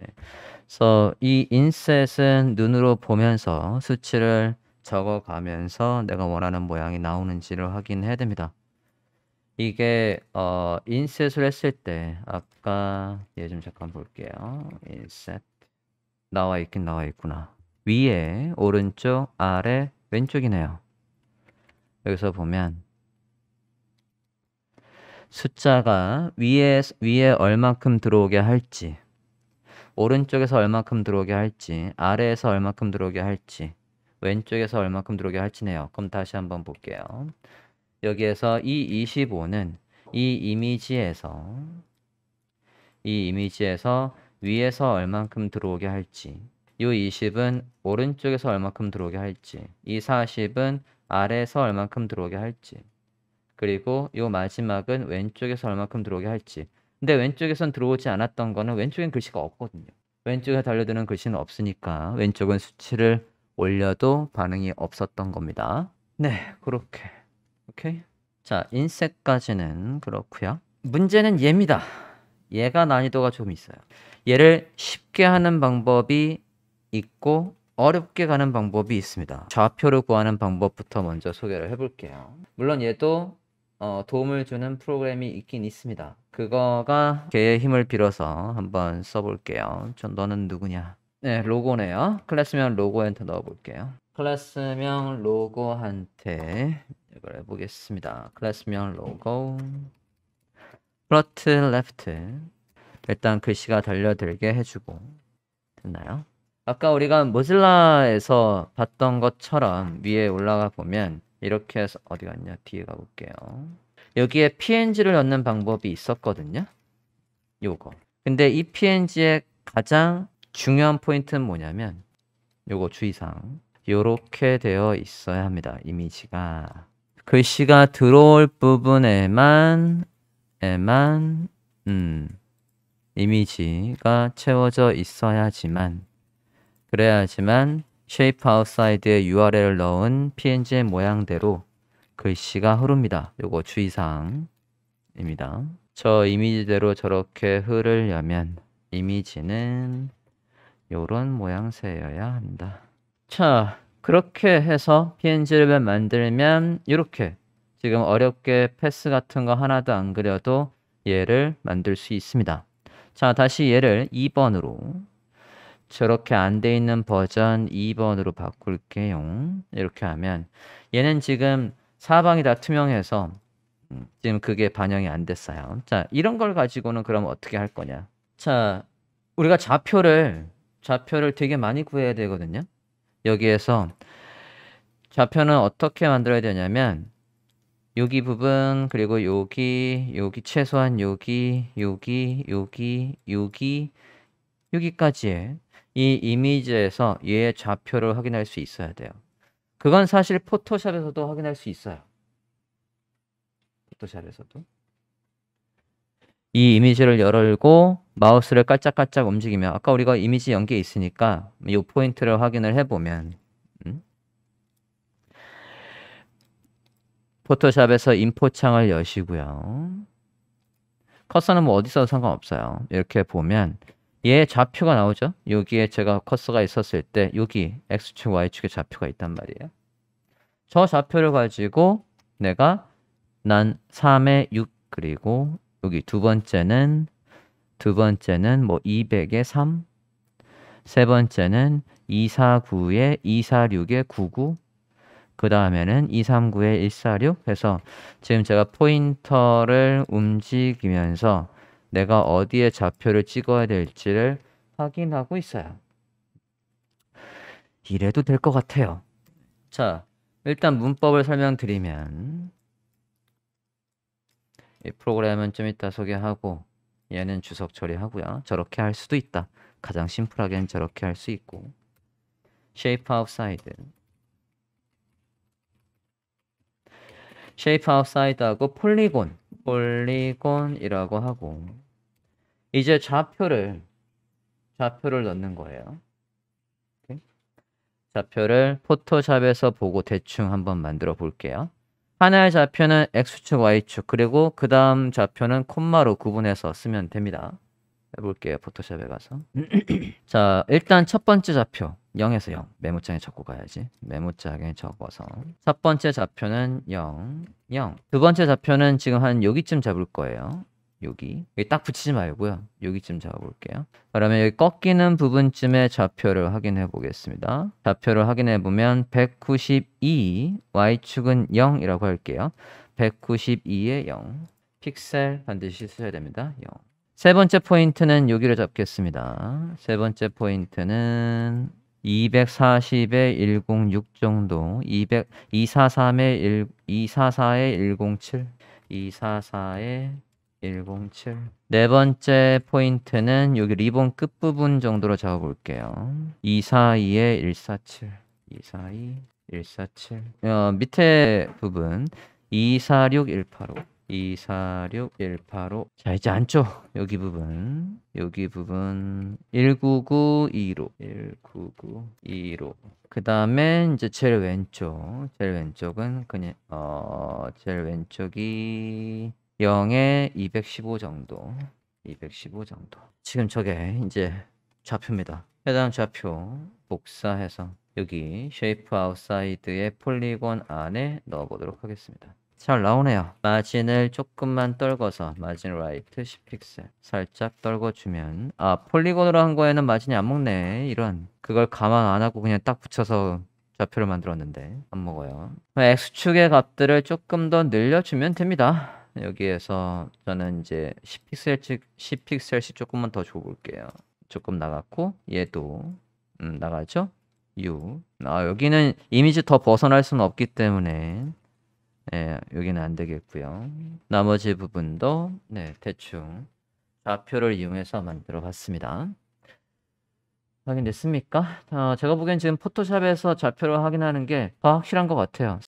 네. 그래서 이 인셋은 눈으로 보면서 수치를 적어가면서 내가 원하는 모양이 나오는지를 확인해야 됩니다. 이게 어, 인셋을 했을 때 아까 얘좀 예, 잠깐 볼게요. 인셋 나와 있긴 나와 있구나. 위에 오른쪽 아래 왼쪽이네요. 여기서 보면 숫자가 위에 위에 얼만큼 들어오게 할지 오른쪽에서 얼마큼 들어오게 할지 아래에서 얼마큼 들어오게 할지 왼쪽에서 얼마큼 들어오게 할지네요. 그럼 다시 한번 볼게요. 여기에서 이 25는 이 이미지에서 이 이미지에서 위에서 얼만큼 들어오게 할지 이 20은 오른쪽에서 얼만큼 들어오게 할지 이 40은 아래에서 얼만큼 들어오게 할지 그리고 이 마지막은 왼쪽에서 얼만큼 들어오게 할지 근데 왼쪽에선 들어오지 않았던 거는 왼쪽엔 글씨가 없거든요. 왼쪽에 달려드는 글씨는 없으니까 왼쪽은 수치를 올려도 반응이 없었던 겁니다. 네, 그렇게. 오케이. 자, 인쇄까지는 그렇고요. 문제는 얘입니다. 얘가 난이도가 좀 있어요. 얘를 쉽게 하는 방법이 있고 어렵게 가는 방법이 있습니다. 좌표를 구하는 방법부터 먼저 소개를 해볼게요. 물론 얘도 어, 도움을 주는 프로그램이 있긴 있습니다. 그거가 걔의 힘을 빌어서 한번 써볼게요. 전 너는 누구냐? 네, 로고네요. 클래스명 로고 엔터 넣어볼게요. 클래스명 로고한테 이걸 해보겠습니다. 클래스명 로고 플러트 레프트 일단 글씨가 달려들게 해주고 됐나요? 아까 우리가 모질라에서 봤던 것처럼 위에 올라가 보면 이렇게 해서 어디 갔냐? 뒤에 가볼게요. 여기에 png를 넣는 방법이 있었거든요. 요거. 근데 이 png의 가장 중요한 포인트는 뭐냐면 요거 주의사항. 요렇게 되어 있어야 합니다. 이미지가. 글씨가 들어올 부분에만 에만 음 이미지가 채워져 있어야지만 그래야지만 shapeoutside에 URL을 넣은 png의 모양대로 글씨가 흐릅니다. 요거 주의사항입니다. 저 이미지대로 저렇게 흐르려면 이미지는 요런 모양새여야 한다. 자, 그렇게 해서 PNG를 만들면 이렇게 지금 어렵게 패스 같은 거 하나도 안 그려도 얘를 만들 수 있습니다. 자, 다시 얘를 2번으로 저렇게 안 돼 있는 버전 2번으로 바꿀게요. 이렇게 하면 얘는 지금 사방이 다 투명해서 음, 지금 그게 반영이 안 됐어요. 자, 이런 걸 가지고는 그럼 어떻게 할 거냐? 자, 우리가 좌표를 좌표를 되게 많이 구해야 되거든요. 여기에서 좌표는 어떻게 만들어야 되냐면 여기 부분 그리고 여기 여기 최소한 여기 여기 여기 여기 여기까지의 이 이미지에서 얘의 좌표를 확인할 수 있어야 돼요. 그건 사실 포토샵에서도 확인할 수 있어요. 포토샵에서도. 이 이미지를 열고 마우스를 깔짝깔짝 움직이며 아까 우리가 이미지 연계 있으니까 이 포인트를 확인을 해보면 음? 포토샵에서 인포창을 여시고요. 커서는 뭐 어디서도 상관없어요. 이렇게 보면 얘 좌표가 나오죠. 여기에 제가 커서가 있었을 때 여기 x축, y 축에 좌표가 있단 말이에요. 저 좌표를 가지고 내가 난 3에 6 그리고 여기 두 번째는 두 번째는 뭐 200에 3, 세 번째는 249에 246에 99, 그 다음에는 239에 146 해서 지금 제가 포인터를 움직이면서 내가 어디에 좌표를 찍어야 될지를 확인하고 있어요. 이래도 될 것 같아요. 자, 일단 문법을 설명드리면 이 프로그램은 좀 이따 소개하고 얘는 주석 처리하고요. 저렇게 할 수도 있다. 가장 심플하게는 저렇게 할 수 있고 shape outside shape outside하고 폴리곤 올리곤이라고 하고 이제 좌표를 좌표를 넣는 거예요. 오케이? 좌표를 포토샵에서 보고 대충 한번 만들어 볼게요. 하나의 좌표는 x축, y축 그리고 그 다음 좌표는 콤마로 구분해서 쓰면 됩니다. 해볼게요. 포토샵에 가서. 자, 일단 첫 번째 좌표. 0에서 0 메모장에 적고 가야지 메모장에 적어서 첫 번째 좌표는 0 0. 두 번째 좌표는 지금 한 여기쯤 잡을 거예요 여기 여기 딱 붙이지 말고요 여기쯤 잡아볼게요 그러면 여기 꺾이는 부분쯤에 좌표를 확인해 보겠습니다 좌표를 확인해 보면 192 y축은 0이라고 할게요 192에 0 픽셀 반드시 쓰셔야 됩니다 0. 세 번째 포인트는 여기를 잡겠습니다 세 번째 포인트는 240에 106 정도, 200, 243에 1, 244에 107, 244에 107. 네 번째 포인트는 여기 리본 끝부분 정도로 잡아볼게요. 242에 147, 242, 147. 어, 밑에 부분, 246, 185. 2, 4, 6, 1, 8, 5. 자, 이제 안쪽 여기 부분, 여기 부분 199, 2로 199, 2로. 그 다음에 이제 제일 왼쪽, 제일 왼쪽은 그냥 어 제일 왼쪽이 0에 215 정도, 215 정도. 지금 저게 이제 좌표입니다. 해당 좌표 복사해서 여기 쉐이프 아웃사이드의 폴리곤 안에 넣어보도록 하겠습니다. 잘 나오네요. 마진을 조금만 떨궈서 마진 라이트 10픽셀 살짝 떨궈주면 아 폴리곤으로 한 거에는 마진이 안 먹네 이런 그걸 감안 안 하고 그냥 딱 붙여서 좌표를 만들었는데 안 먹어요. X축의 값들을 조금 더 늘려주면 됩니다. 여기에서 저는 이제 10픽셀씩 10픽셀씩 조금만 더 줘볼게요. 조금 나갔고 얘도 음, 나가죠? U. 아 여기는 이미지 더 벗어날 수는 없기 때문에 예, 여기는 안 되겠고요. 나머지 부분도 네, 대충 좌표를 이용해서 만들어 봤습니다. 확인됐습니까? 어, 제가 보기엔 지금 포토샵에서 좌표를 확인하는 게 더 확실한 것 같아요.